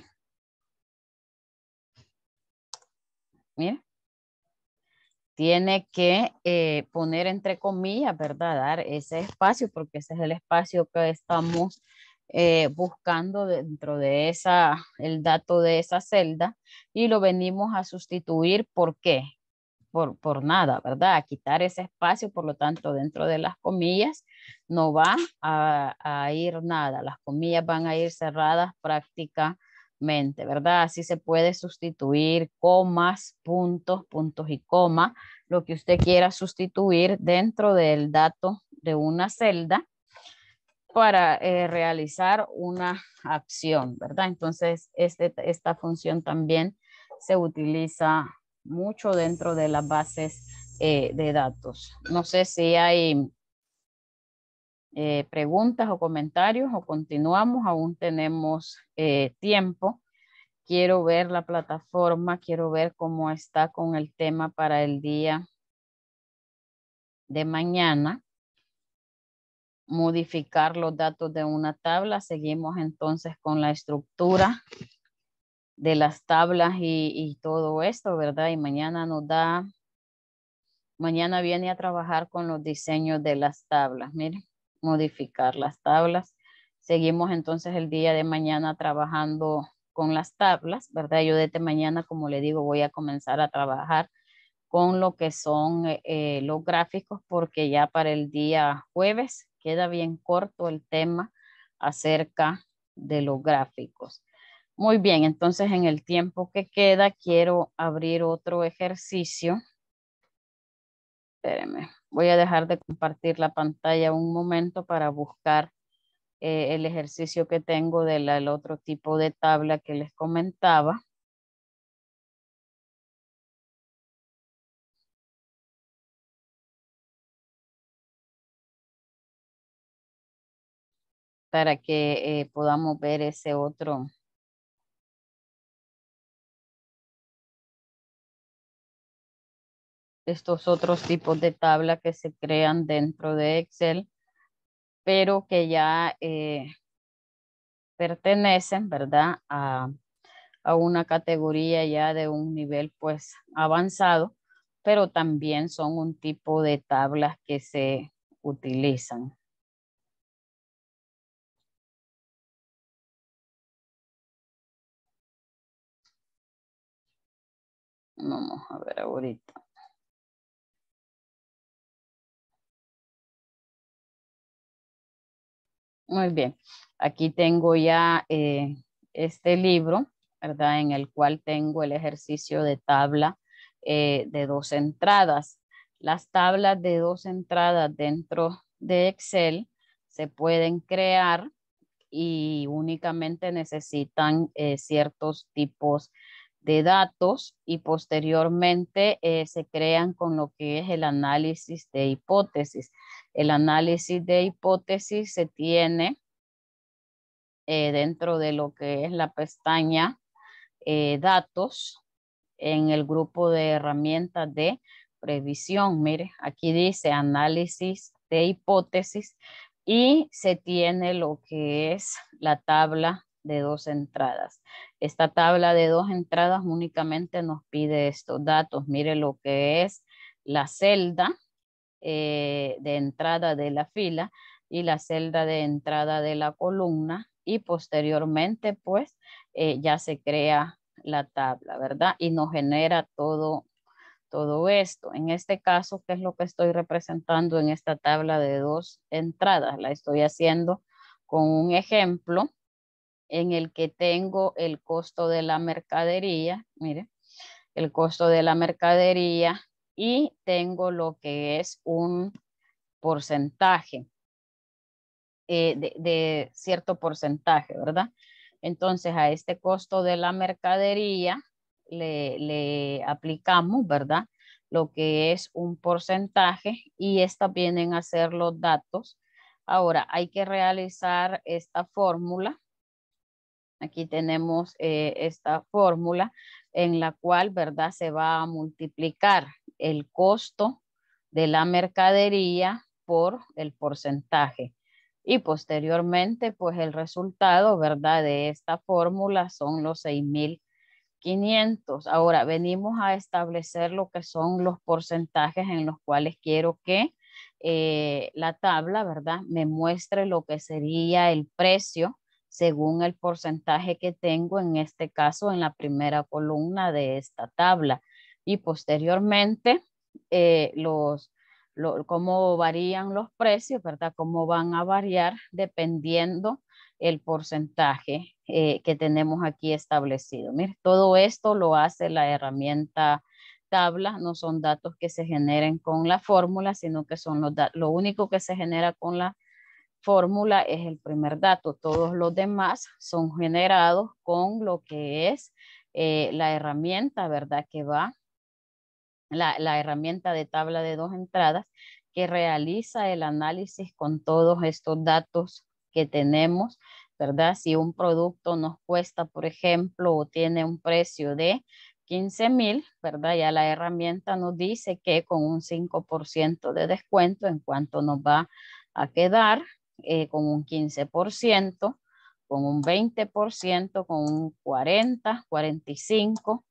tiene que eh, poner entre comillas, ¿verdad? Dar ese espacio, porque ese es el espacio que estamos eh, buscando dentro de esa, el dato de esa celda, y lo venimos a sustituir, ¿por qué? Por, nada, ¿verdad? A quitar ese espacio, por lo tanto, dentro de las comillas no va a, a ir nada, las comillas van a ir cerradas práctica ¿verdad? Así se puede sustituir comas, puntos, puntos y coma, lo que usted quiera sustituir dentro del dato de una celda para eh, realizar una acción, ¿verdad? Entonces, este, esta función también se utiliza mucho dentro de las bases eh, de datos. No sé si hay eh, preguntas o comentarios o continuamos, aún tenemos eh, tiempo. Quiero ver la plataforma, quiero ver cómo está con el tema para el día de mañana. Modificar los datos de una tabla. Seguimos entonces con la estructura de las tablas y, y todo esto, ¿verdad? Y mañana nos da, mañana viene a trabajar con los diseños de las tablas. Miren modificar las tablas. Seguimos entonces el día de mañana trabajando con las tablas, ¿verdad? Yo desde mañana, como le digo, voy a comenzar a trabajar con lo que son eh, eh, los gráficos porque ya para el día jueves queda bien corto el tema acerca de los gráficos. Muy bien, entonces en el tiempo que queda quiero abrir otro ejercicio. Espérenme voy a dejar de compartir la pantalla un momento para buscar eh, el ejercicio que tengo del otro tipo de tabla que les comentaba. para que eh, podamos ver ese otro, estos otros tipos de tabla que se crean dentro de Excel, pero que ya eh, pertenecen, ¿verdad? A, a una categoría ya de un nivel pues avanzado, pero también son un tipo de tablas que se utilizan. Vamos a ver ahorita. Muy bien. Aquí tengo ya eh, este libro, ¿verdad? En el cual tengo el ejercicio de tabla eh, de dos entradas. Las tablas de dos entradas dentro de Excel se pueden crear y únicamente necesitan eh, ciertos tipos de de datos y posteriormente eh, se crean con lo que es el análisis de hipótesis. El análisis de hipótesis se tiene eh, dentro de lo que es la pestaña eh, datos en el grupo de herramientas de previsión. Mire, aquí dice análisis de hipótesis y se tiene lo que es la tabla de dos entradas. Esta tabla de dos entradas únicamente nos pide estos datos. Mire lo que es la celda eh, de entrada de la fila y la celda de entrada de la columna y posteriormente pues eh, ya se crea la tabla, ¿verdad? Y nos genera todo, todo esto. En este caso, ¿qué es lo que estoy representando en esta tabla de dos entradas? La estoy haciendo con un ejemplo en el que tengo el costo de la mercadería, mire, el costo de la mercadería y tengo lo que es un porcentaje, eh, de, cierto porcentaje, ¿verdad? Entonces a este costo de la mercadería le, le, aplicamos, ¿verdad? Lo que es un porcentaje y estas vienen a ser los datos. Ahora hay que realizar esta fórmula Aquí tenemos eh, esta fórmula en la cual, ¿verdad? Se va a multiplicar el costo de la mercadería por el porcentaje. Y posteriormente, pues el resultado, ¿verdad? De esta fórmula son los 6,500. Ahora, venimos a establecer lo que son los porcentajes en los cuales quiero que eh, la tabla, ¿verdad? Me muestre lo que sería el precio según el porcentaje que tengo en este caso en la primera columna de esta tabla. Y posteriormente, eh, los, cómo varían los precios, ¿verdad? Cómo van a variar dependiendo el porcentaje eh, que tenemos aquí establecido. todo esto lo hace la herramienta tabla, no son datos que se generen con la fórmula, sino que son los datos, lo único que se genera con la fórmula es el primer dato. Todos los demás son generados con lo que es eh, la herramienta, ¿verdad? Que va, la, la herramienta de tabla de dos entradas que realiza el análisis con todos estos datos que tenemos, ¿verdad? Si un producto nos cuesta, por ejemplo, o tiene un precio de 15 mil, ¿verdad? Ya la herramienta nos dice que con un 5% de descuento en cuanto nos va a quedar, eh, con un 15%, con un 20%, con un 40, 45,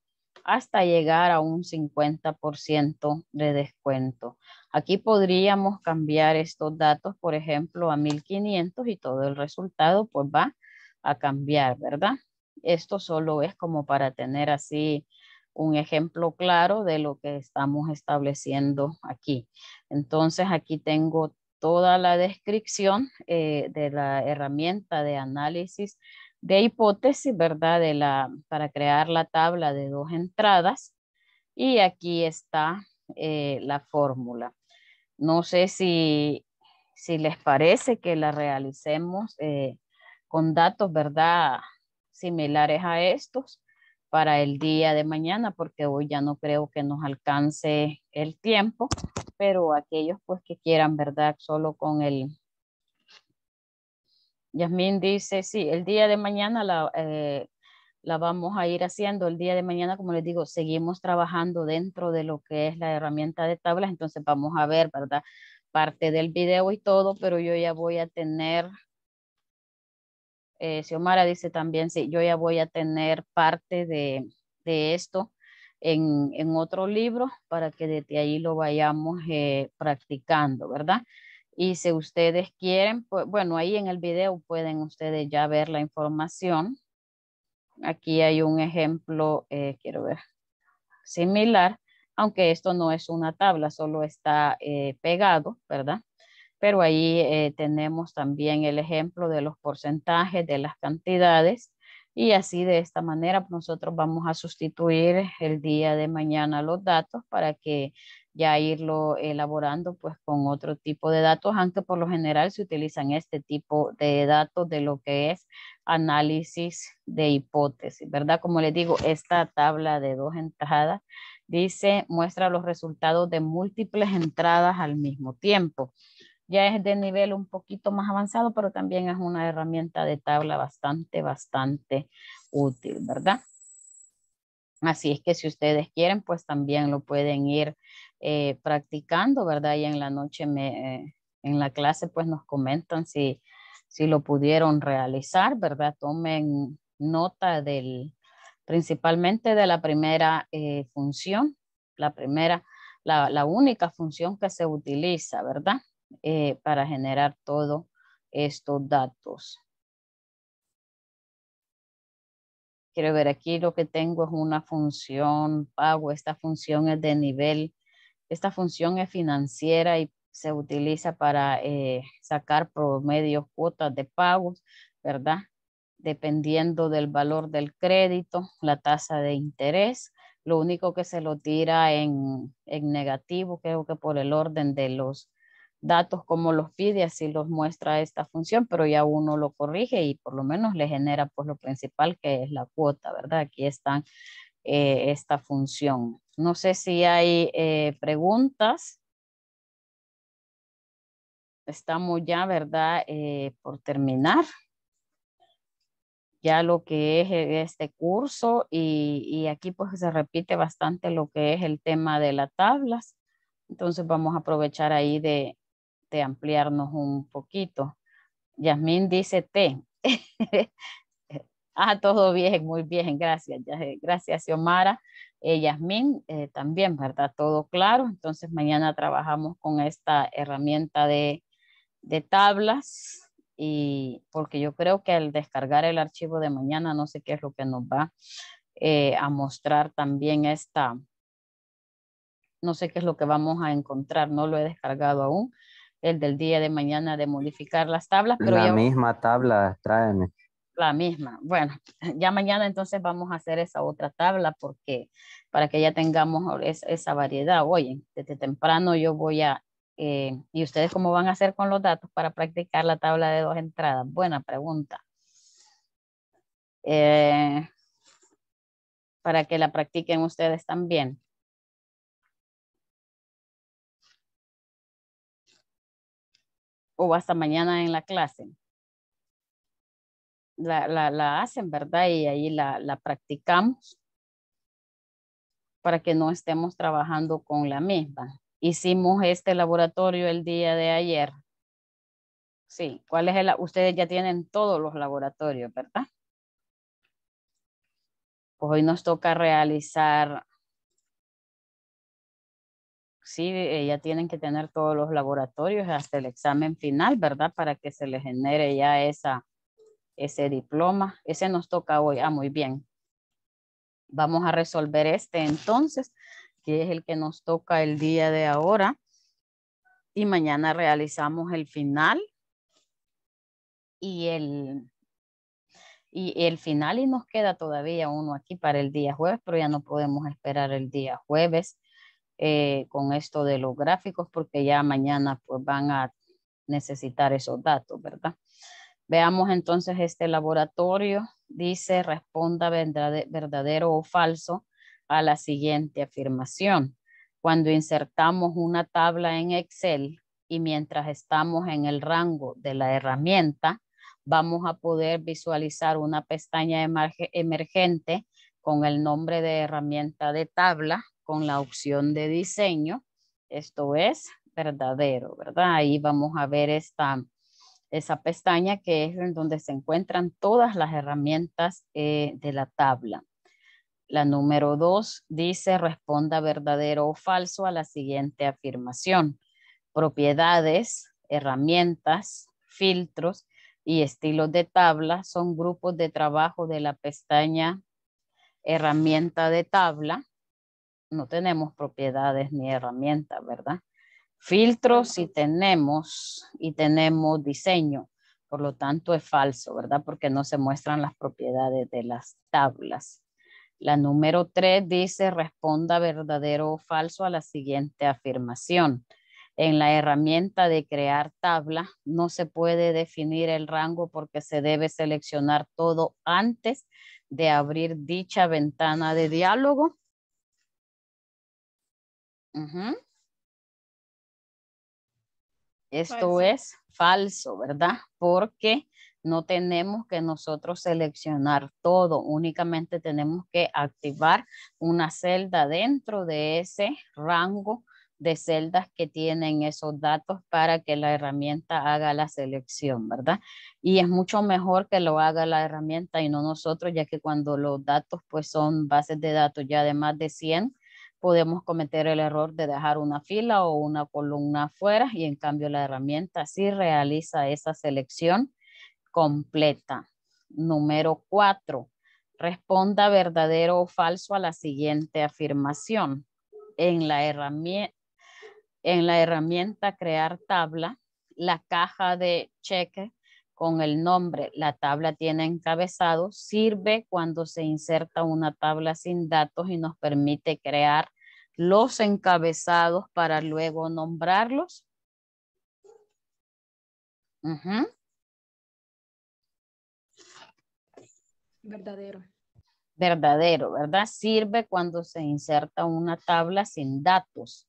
hasta llegar a un 50% de descuento. Aquí podríamos cambiar estos datos, por ejemplo, a 1500 y todo el resultado pues va a cambiar, ¿verdad? Esto solo es como para tener así un ejemplo claro de lo que estamos estableciendo aquí. Entonces aquí tengo toda la descripción eh, de la herramienta de análisis de hipótesis, ¿verdad? para crear la tabla de dos entradas. Y aquí está eh, la fórmula. No sé si, les parece que la realicemos eh, con datos, ¿verdad? Similares a estos para el día de mañana, porque hoy ya no creo que nos alcance el tiempo, pero aquellos pues que quieran, ¿verdad? Solo con el... Yasmín dice, sí, el día de mañana la, eh, la vamos a ir haciendo. El día de mañana, como les digo, seguimos trabajando dentro de lo que es la herramienta de tablas, entonces vamos a ver, ¿verdad? Parte del video y todo, pero yo ya voy a tener eh, Xiomara dice también, sí, yo ya voy a tener parte de, esto en, otro libro para que desde ahí lo vayamos eh, practicando, ¿verdad? Y si ustedes quieren, pues, bueno, ahí en el video pueden ustedes ya ver la información. Aquí hay un ejemplo, eh, quiero ver, similar, aunque esto no es una tabla, solo está eh, pegado, ¿verdad? pero ahí eh, tenemos también el ejemplo de los porcentajes de las cantidades y así de esta manera pues, nosotros vamos a sustituir el día de mañana los datos para que ya irlo elaborando pues con otro tipo de datos, aunque por lo general se utilizan este tipo de datos de lo que es análisis de hipótesis, ¿verdad? Como les digo, esta tabla de dos entradas dice, muestra los resultados de múltiples entradas al mismo tiempo ya es de nivel un poquito más avanzado, pero también es una herramienta de tabla bastante, bastante útil, ¿verdad? Así es que si ustedes quieren, pues también lo pueden ir eh, practicando, ¿verdad? Y en la noche, eh, en la clase, pues nos comentan si, lo pudieron realizar, ¿verdad? Tomen nota del, principalmente de la primera eh, función, la primera, la única función que se utiliza, ¿verdad? Eh, para generar todos estos datos. Quiero ver aquí lo que tengo es una función pago. Esta función es de nivel. Esta función es financiera y se utiliza para eh, sacar promedios, cuotas de pagos, ¿verdad? Dependiendo del valor del crédito, la tasa de interés. Lo único que se lo tira en negativo, creo que por el orden de los datos como los pide, así los muestra esta función, pero ya uno lo corrige y por lo menos le genera pues lo principal que es la cuota, ¿verdad? Aquí están eh, esta función. No sé si hay eh, preguntas. Estamos ya, ¿verdad? Eh, por terminar ya lo que es e-, este curso y, y, aquí pues se repite bastante lo que es el tema de las tablas. Entonces vamos a aprovechar ahí de, este, ampliarnos un poquito. Yasmín dice T. ah, todo bien, muy bien, gracias. Eh, gracias, Yomara Eh, Yasmín, eh, también, ¿verdad? Todo claro. Entonces, mañana trabajamos con esta herramienta de, de tablas y porque yo creo que al descargar el archivo de mañana, no sé qué es lo que nos va eh, a mostrar también esta, no sé qué es lo que vamos a encontrar, no lo he descargado aún, el del día de mañana de modificar las tablas. Pero la misma tabla, tráeme. La misma. Bueno, ya mañana entonces vamos a hacer esa otra tabla porque para que ya tengamos esa variedad. Oye, desde temprano yo voy a... Eh, ¿Y ustedes cómo van a hacer con los datos para practicar la tabla de dos entradas? Buena pregunta. Eh, para que la practiquen ustedes también. o hasta mañana en la clase. La, hacen, ¿verdad? Y ahí la, la, practicamos para que no estemos trabajando con la misma. Hicimos este laboratorio el día de ayer. Sí, ¿cuál es el? Ustedes ya tienen todos los laboratorios, ¿verdad? Pues hoy nos toca realizar sí eh, ya tienen que tener todos los laboratorios hasta el examen final, ¿verdad? Para que se les genere ya esa, ese diploma. Ese nos toca hoy. Ah, muy bien. Vamos a resolver este entonces, que es el que nos toca el día de ahora. Y mañana realizamos el final y el, y el final y nos queda todavía uno aquí para el día jueves, pero ya no podemos esperar el día jueves. Eh, con esto de los gráficos, porque ya mañana pues, van a necesitar esos datos, ¿verdad? Veamos entonces este laboratorio. Dice, responda verdadero o falso a la siguiente afirmación. Cuando insertamos una tabla en Excel y mientras estamos en el rango de la herramienta, vamos a poder visualizar una pestaña emergente con el nombre de herramienta de tabla con la opción de diseño. Esto es verdadero, ¿verdad? Ahí vamos a ver esta, esa pestaña que es en donde se encuentran todas las herramientas eh, de la tabla. La número dos dice responda verdadero o falso a la siguiente afirmación. Propiedades, herramientas, filtros y estilos de tabla son grupos de trabajo de la pestaña herramienta de tabla no tenemos propiedades ni herramientas, ¿verdad? Filtros sí tenemos y tenemos diseño, por lo tanto es falso, ¿verdad? Porque no se muestran las propiedades de las tablas. La número 3 dice responda verdadero o falso a la siguiente afirmación. En la herramienta de crear tabla no se puede definir el rango porque se debe seleccionar todo antes de abrir dicha ventana de diálogo esto es falso, ¿verdad? Porque no tenemos que nosotros seleccionar todo, únicamente tenemos que activar una celda dentro de ese rango de celdas que tienen esos datos para que la herramienta haga la selección, ¿verdad? Y es mucho mejor que lo haga la herramienta y no nosotros, ya que cuando los datos pues son bases de datos ya de más de 100, podemos cometer el error de dejar una fila o una columna afuera y en cambio la herramienta sí realiza esa selección completa. Número cuatro, Responda verdadero o falso a la siguiente afirmación. en la herramienta crear tabla, la caja de cheque con el nombre La tabla tiene encabezado sirve cuando se inserta una tabla sin datos y nos permite crear los encabezados para luego nombrarlos. Verdadero. Verdadero, ¿verdad? Sirve cuando se inserta una tabla sin datos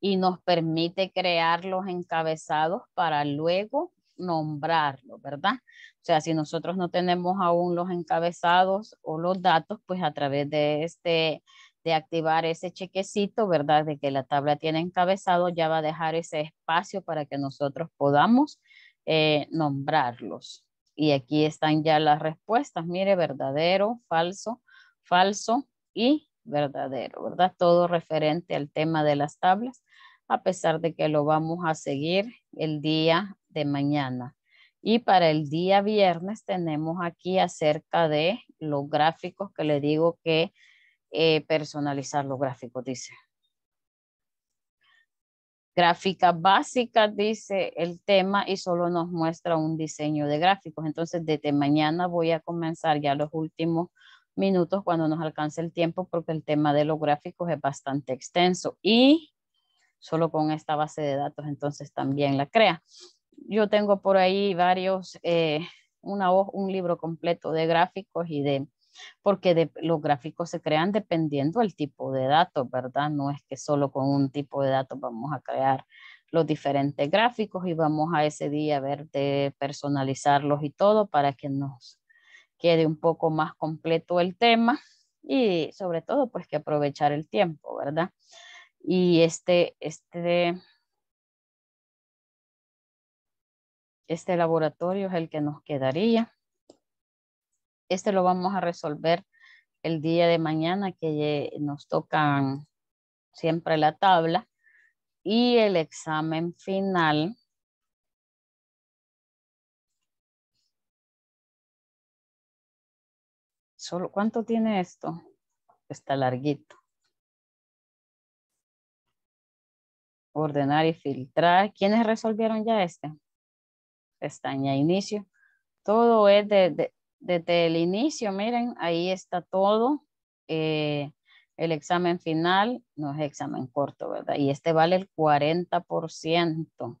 y nos permite crear los encabezados para luego nombrarlo, ¿verdad? O sea, si nosotros no tenemos aún los encabezados o los datos, pues a través de este de activar ese chequecito, ¿verdad? De que la tabla tiene encabezado, ya va a dejar ese espacio para que nosotros podamos eh, nombrarlos. Y aquí están ya las respuestas, mire, verdadero, falso, falso y verdadero, ¿verdad? Todo referente al tema de las tablas, a pesar de que lo vamos a seguir el día de mañana. Y para el día viernes tenemos aquí acerca de los gráficos que le digo que eh, personalizar los gráficos, dice. Gráfica básica, dice el tema, y solo nos muestra un diseño de gráficos. Entonces, desde mañana voy a comenzar ya los últimos minutos cuando nos alcance el tiempo, porque el tema de los gráficos es bastante extenso. Y solo con esta base de datos, entonces también la crea yo tengo por ahí varios, eh, una, un libro completo de gráficos y de, porque de, los gráficos se crean dependiendo del tipo de datos, ¿verdad? No es que solo con un tipo de datos vamos a crear los diferentes gráficos y vamos a ese día a ver de personalizarlos y todo para que nos quede un poco más completo el tema y sobre todo pues que aprovechar el tiempo, ¿verdad? Y este, este Este laboratorio es el que nos quedaría. Este lo vamos a resolver el día de mañana que nos tocan siempre la tabla. Y el examen final. Solo, ¿Cuánto tiene esto? Está larguito. Ordenar y filtrar. ¿Quiénes resolvieron ya este? pestaña inicio. Todo es desde el inicio, miren, ahí está todo. Eh, el examen final no es examen corto, ¿verdad? Y este vale el 40%.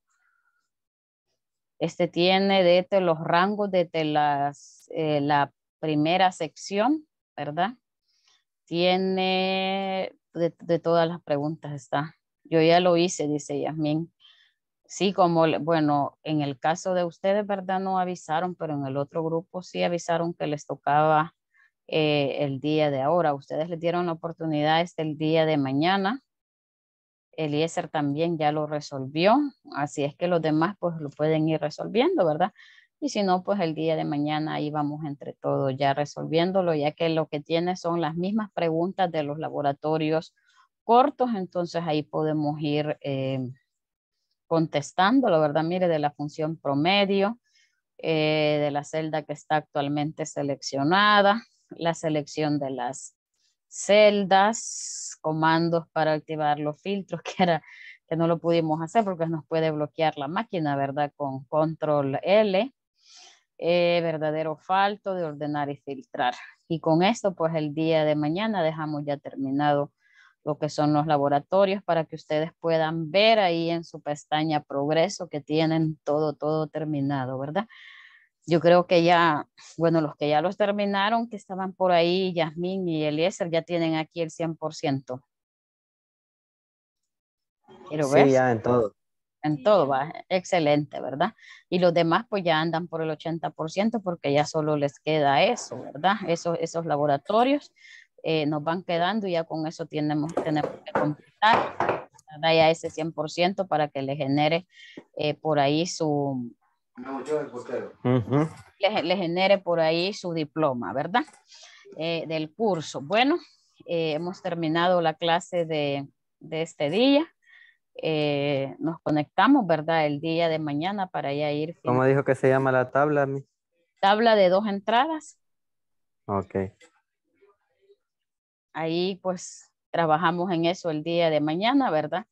Este tiene desde este, los rangos desde las, eh, la primera sección, ¿verdad? Tiene de, todas las preguntas está. Yo ya lo hice, dice Yasmin. Sí, como, bueno, en el caso de ustedes, ¿verdad? No avisaron, pero en el otro grupo sí avisaron que les tocaba eh, el día de ahora. Ustedes les dieron la oportunidad este el día de mañana. Eliezer también ya lo resolvió, así es que los demás pues lo pueden ir resolviendo, ¿verdad? Y si no, pues el día de mañana ahí vamos entre todos ya resolviéndolo, ya que lo que tiene son las mismas preguntas de los laboratorios cortos, entonces ahí podemos ir... Eh, contestando, la verdad, mire, de la función promedio, eh, de la celda que está actualmente seleccionada, la selección de las celdas, comandos para activar los filtros, que era que no lo pudimos hacer porque nos puede bloquear la máquina, ¿verdad? Con control L, eh, verdadero falto de ordenar y filtrar. Y con esto, pues el día de mañana dejamos ya terminado lo que son los laboratorios para que ustedes puedan ver ahí en su pestaña progreso que tienen todo, todo terminado, ¿verdad? Yo creo que ya, bueno, los que ya los terminaron, que estaban por ahí, Yasmín y Eliezer, ya tienen aquí el 100%. Quiero ver. Sí, ya en todo. En todo va, excelente, ¿verdad? Y los demás pues ya andan por el 80% porque ya solo les queda eso, ¿verdad? esos laboratorios eh, nos van quedando y ya con eso tenemos, que completar ya ese 100% para que le genere eh, por ahí su... le, genere por ahí su diploma, ¿verdad? Eh, del curso. Bueno, hemos terminado la clase de, de este día. nos conectamos, ¿verdad? El día de mañana para ya ir. ¿Cómo dijo que se llama la tabla? Mi? Tabla de dos entradas. Ok. Ahí pues trabajamos en eso el día de mañana, ¿verdad?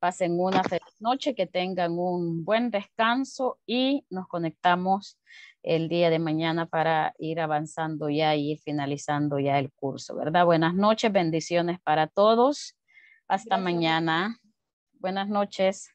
Pasen una feliz noche, que tengan un buen descanso y nos conectamos el día de mañana para ir avanzando ya y finalizando ya el curso, ¿verdad? Buenas noches, bendiciones para todos. Hasta mañana. Buenas noches.